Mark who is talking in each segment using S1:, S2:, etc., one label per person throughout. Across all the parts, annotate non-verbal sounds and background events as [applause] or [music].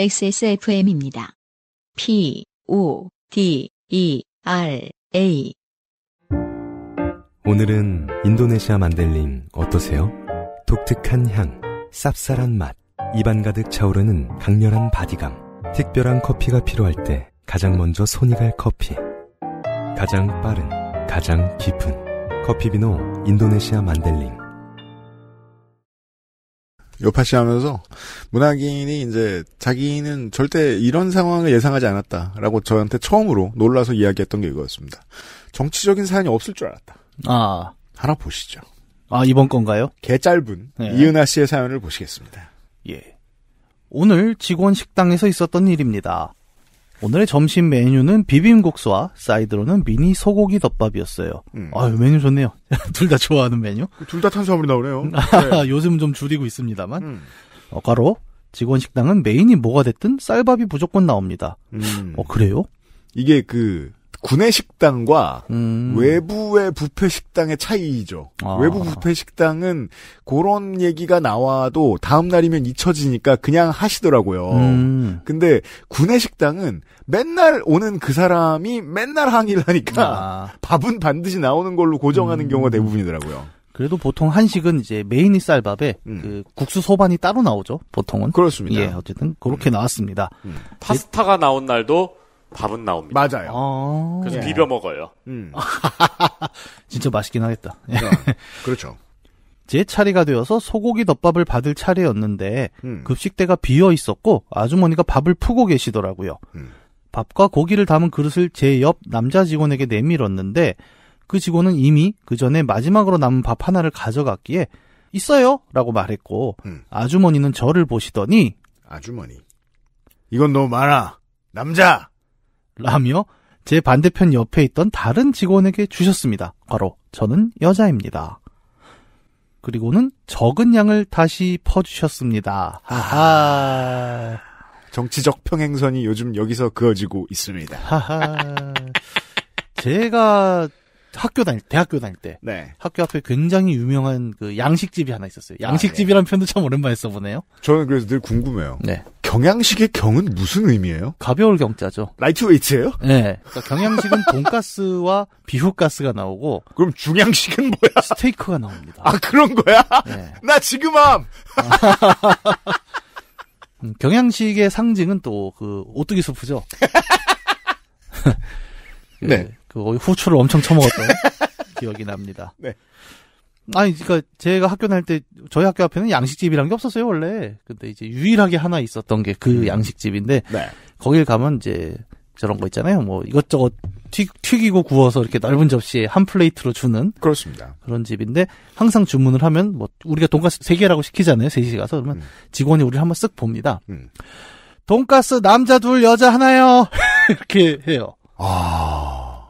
S1: XSFM입니다. P, O,
S2: D, E, R, A.
S1: 오늘은 인도네시아 만델링 어떠세요? 독특한 향, 쌉쌀한 맛, 입안 가득 차오르는 강렬한 바디감. 특별한 커피가 필요할 때 가장 먼저 손이 갈 커피. 가장 빠른, 가장 깊은. 커피비노 인도네시아 만델링. 요파시하면서 문학인이 이제 자기는 절대 이런 상황을 예상하지 않았다라고 저한테 처음으로 놀라서 이야기했던 게 이거였습니다. 정치적인 사연이 없을 줄 알았다. 아 하나 보시죠.
S2: 아 이번 건가요? 개 짧은 네. 이은하 씨의 사연을 보시겠습니다. 예. 오늘 직원 식당에서 있었던 일입니다. 오늘의 점심 메뉴는 비빔국수와 사이드로는 미니 소고기 덮밥이었어요. 음. 아유, 메뉴 좋네요. [laughs] 둘 다 좋아하는 메뉴. 둘 다 탄수화물이 나오네요. 음. 네. [laughs] 요즘 은좀 줄이고 있습니다만. 음. 어, 가로, 직원 식당은 메인이 뭐가 됐든 쌀밥이 무조건 나옵니다. 음. 어, 그래요? 이게 그, 구내 식당과 음. 외부의 부패 식당의 차이죠.
S1: 아. 외부 부패 식당은 그런 얘기가 나와도 다음 날이면 잊혀지니까 그냥 하시더라고요. 음. 근데 구내 식당은 맨날 오는 그
S2: 사람이 맨날 항의를 하니까 아. [laughs] 밥은 반드시 나오는 걸로 고정하는 음. 경우가 대부분이더라고요. 그래도 보통 한식은 이제 메인 이 쌀밥에 음. 그 국수 소반이 따로 나오죠. 보통은 그렇습니다. 예, 어쨌든 그렇게 음. 나왔습니다.
S1: 음. 파스타가 나온 날도 밥은 나옵니다. 맞아요.
S2: 아. 그래서 예. 비벼 먹어요. 음. [laughs] 진짜 맛있긴 하겠다. 아, 그렇죠. [laughs] 제 차례가 되어서 소고기 덮밥을 받을 차례였는데 음. 급식대가 비어 있었고 아주머니가 밥을 푸고 계시더라고요. 음. 밥과 고기를 담은 그릇을 제 옆 남자 직원에게 내밀었는데 그 직원은 이미 그 전에 마지막으로 남은 밥 하나를 가져갔기에 있어요! 라고 말했고 음. 아주머니는 저를 보시더니 아주머니 이건 너무 많아 남자 라며 제 반대편 옆에 있던 다른 직원에게 주셨습니다. 바로 저는 여자입니다. 그리고는 적은 양을 다시 퍼주셨습니다. 하하. 아, 정치적 평행선이 요즘 여기서 그어지고 있습니다. 하하. 제가 학교 다닐 대학교 다닐 때 네. 학교 앞에 굉장히 유명한 그 양식집이 하나 있었어요. 양식집이란 아, 네. 표현도 참 오랜만에 써보네요. 저는 그래서 늘 궁금해요. 네. 경양식의 경은 무슨 의미예요? 가벼울 경자죠. 라이트웨이트예요? 네. 그러니까 경양식은 돈가스와 비후가스가 나오고 그럼 중양식은 뭐야? 스테이크가 나옵니다. 아 그런 거야? 네. 나 지금 함. 음, 경양식의 상징은 또 그 오뚜기 수프죠. [laughs] 그, 네. 그 후추를 엄청 처먹었던 [laughs] 기억이 납니다. 네. 아니, 그니까 제가 학교 다닐 때 저희 학교 앞에는 양식집이란 게 없었어요 원래. 근데 이제 유일하게 하나 있었던 게그 음. 양식집인데 네. 거길 가면 이제 저런 거 있잖아요. 뭐 이것저것 튀, 튀기고 구워서 이렇게 넓은 접시에 한 플레이트로 주는 그렇습니다. 그런 집인데 항상 주문을 하면 뭐 우리가 돈가스 세 개라고 시키잖아요. 셋이 가서 그러면 음. 직원이 우리를 한번 쓱 봅니다. 음. 돈가스 남자 둘 여자 하나요. [laughs] 이렇게 해요. 아.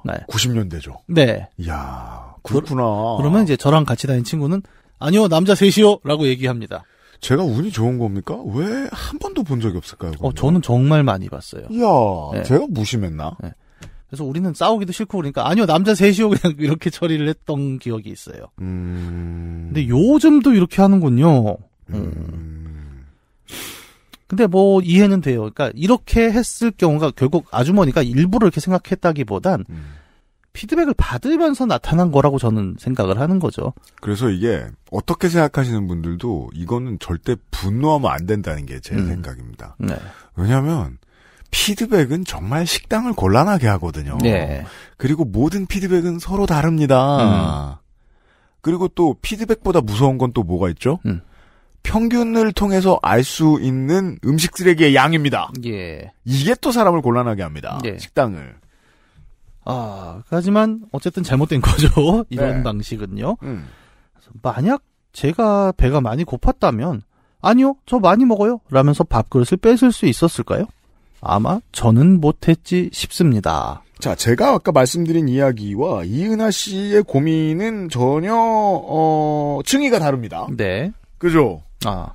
S2: 네.
S1: 90년대죠.
S2: 네. 이야, 그렇구나. 그러면 이제 저랑 같이 다닌 친구는 아니요, 남자 셋이요! 라고 얘기합니다. 제가 운이 좋은 겁니까? 왜 한 번도 본 적이 없을까요? 어, 그러면? 어, 저는 정말 많이 봤어요. 이야, 네. 제가 무심했나? 네. 그래서 우리는 싸우기도 싫고 그러니까 아니요 남자 셋이요 그냥 [laughs] 이렇게 처리를 했던 기억이 있어요. 음... 근데 요즘도 이렇게 하는군요. 음... 음... 근데 뭐 이해는 돼요. 그러니까 이렇게 했을 경우가 결국 아주머니가 일부러 이렇게 생각했다기보단 음. 피드백을 받으면서 나타난 거라고 저는 생각을 하는 거죠.
S1: 그래서 이게 어떻게 생각하시는 분들도 이거는 절대 분노하면 안 된다는 게제 음. 생각입니다. 네. 왜냐하면 피드백은 정말 식당을 곤란하게 하거든요. 네. 그리고 모든 피드백은 서로 다릅니다. 음. 그리고 또 피드백보다 무서운 건 또 뭐가 있죠? 음. 평균을 통해서 알 수 있는 음식 쓰레기의 양입니다. 예. 이게 또 사람을 곤란하게 합니다. 예. 식당을.
S2: 아, 하지만 어쨌든 잘못된 거죠. [laughs] 이런 네. 방식은요. 음. 만약 제가 배가 많이 고팠다면 아니요, 저 많이 먹어요. 라면서 밥그릇을 뺏을 수 있었을까요? 아마 저는 못했지 싶습니다. 자, 제가 아까 말씀드린 이야기와 이은하 씨의 고민은 전혀, 어, 층위가 다릅니다. 네. 그죠? 아.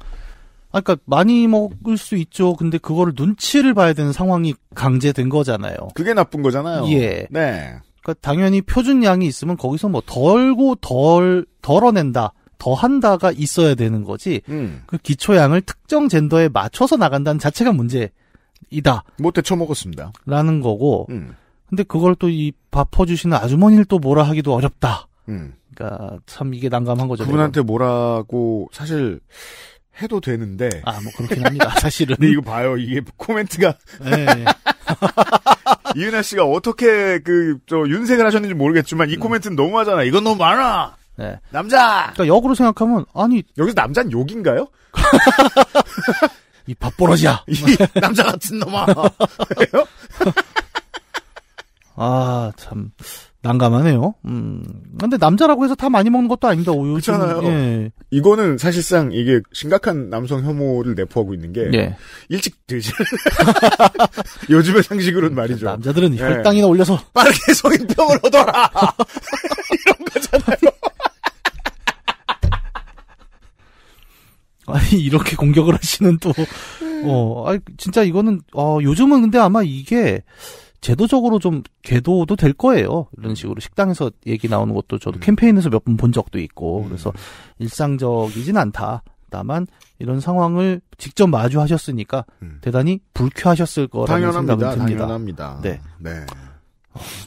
S2: 아, 그니까 많이 먹을 수 있죠. 근데 그거를 눈치를 봐야 되는 상황이 강제된 거잖아요. 그게 나쁜 거잖아요. 예. 네. 그러니까 당연히 표준 양이 있으면 거기서 뭐 덜고 덜 덜어낸다. 더 한다가 있어야 되는 거지. 음. 그 기초양을 특정 젠더에 맞춰서 나간다는 자체가 문제이다. 못 뭐 대처 먹었습니다. 라는 거고. 음. 근데 그걸 또 이 밥 퍼주시는 아주머니를 또 뭐라 하기도 어렵다. 음. 그러니까 참 이게 난감한 거죠. 그분한테 내가. 뭐라고 사실 해도 되는데. 아, 뭐 그렇긴 합니다.
S1: [laughs] 사실은. 근데 이거 봐요. 이게 코멘트가. 네. [laughs] 이은하 씨가 어떻게 그저 윤색을 하셨는지 모르겠지만 이 음. 코멘트는 너무하잖아. 이건 너무 많아. 네. 남자.
S2: 그러니까 역으로 생각하면 아니 여기서 남자는 욕인가요? [laughs] 이 밥버러지야. 이 남자 같은 놈아. 아, 참 난감하네요. 음. 근데 남자라고 해서 다 많이 먹는 것도 아닙니다. 우유. 그렇잖아요. 예.
S1: 이거는 사실상 이게 심각한 남성 혐오를 내포하고 있는 게 예. 일찍 되지. [laughs] 요즘의 상식으로는 말이죠. 남자들은 예. 혈당이나 올려서 빠르게 성인병을 얻어라. [laughs] 이런 거잖아요.
S2: 아니 이렇게 공격을 하시는 또 어, 아 진짜 이거는 어 요즘은 근데 아마 이게 제도적으로 좀개도도될 거예요. 이런 음. 식으로 식당에서 얘기 나오는 것도 저도 음. 캠페인에서 몇 번 본 적도 있고 음. 그래서 일상적이진 않다. 다만 이런 상황을 직접 마주하셨으니까 음. 대단히 불쾌하셨을 거라는 당연합니다. 생각이 듭니다. 당연합니다.
S1: 네. 네.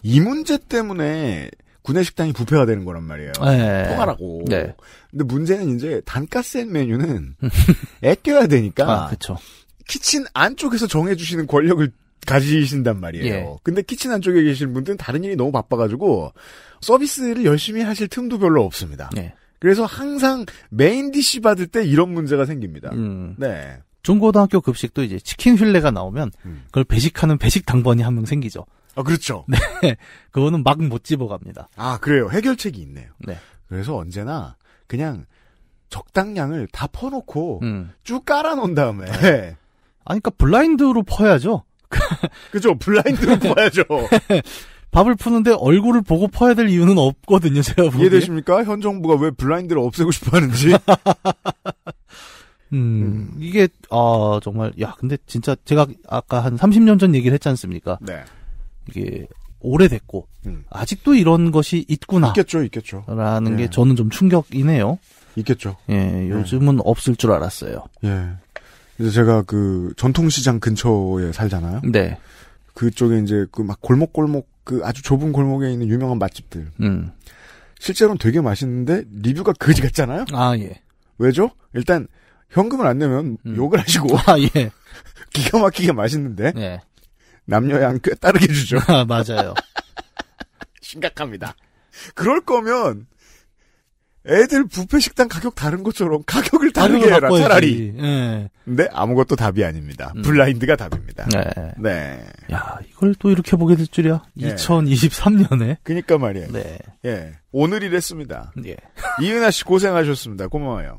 S1: 이 문제 때문에 구내 식당이 부패가 되는 거란 말이에요. 네. 통하라고. 네. 근데 문제는 이제 단가스 메뉴는 [laughs] 애껴야 되니까. 아, 그죠 키친 안쪽에서 정해주시는 권력을 가지신단 말이에요. 예. 근데 키친 안쪽에 계신 분들은 다른 일이 너무 바빠가지고 서비스를 열심히 하실 틈도 별로 없습니다. 예.
S2: 그래서 항상 메인 디시 받을 때 이런 문제가 생깁니다. 음. 네. 중고등학교 급식도 이제 치킨 휠레가 나오면 음. 그걸 배식하는 배식 당번이 한 명 생기죠. 아 그렇죠. [laughs] 네, 그거는 막 못 집어갑니다.
S1: 아 그래요. 해결책이 있네요. 네. 그래서 언제나 그냥 적당량을 다 퍼놓고 음. 쭉 깔아놓은 다음에. 네.
S2: 아, 아니, 그러니까 블라인드로 퍼야죠.
S1: [laughs] 그죠? 블라인드로 [laughs] 봐야죠. [laughs]
S2: 밥을 푸는데 얼굴을 보고 퍼야 될 이유는 없거든요, 제가 보기에. 이해되십니까? 현 정부가 왜 블라인드를 없애고 싶어 하는지. 음, 음, 이게, 아, 정말, 야, 근데 진짜 제가 아까 한 30년 전 얘기를 했지 않습니까? 네. 이게, 오래됐고, 음. 아직도 이런 것이 있구나. 있겠죠, 있겠죠. 라는 예. 게 저는 좀 충격이네요. 있겠죠.
S1: 예, 요즘은
S2: 예. 없을 줄 알았어요.
S1: 예. 그래 제가 그 전통시장 근처에 살잖아요. 네. 그쪽에 이제 그 막 골목골목 그 아주 좁은 골목에 있는 유명한 맛집들. 음. 실제로는 되게 맛있는데 리뷰가 거지 같잖아요. 아 예. 왜죠? 일단 현금을 안 내면 음. 욕을 하시고. 아 예. [laughs] 기가 막히게 맛있는데. 예. 네. 남녀양 꽤 따르게 주죠. 아 맞아요. [laughs] 심각합니다. 그럴 거면 애들 부페 식당 가격 다른 것처럼 가격을 다르게 해라 바꿔야지. 차라리. 네. 근데 아무것도 답이 아닙니다. 음. 블라인드가 답입니다. 네. 네. 야
S2: 이걸 또 이렇게 보게 될 줄이야. 2023년에. 예.
S1: 그니까 말이에요. 네. 예. 오늘이랬습니다. 예. 이은하 씨 고생하셨습니다. 고마워요.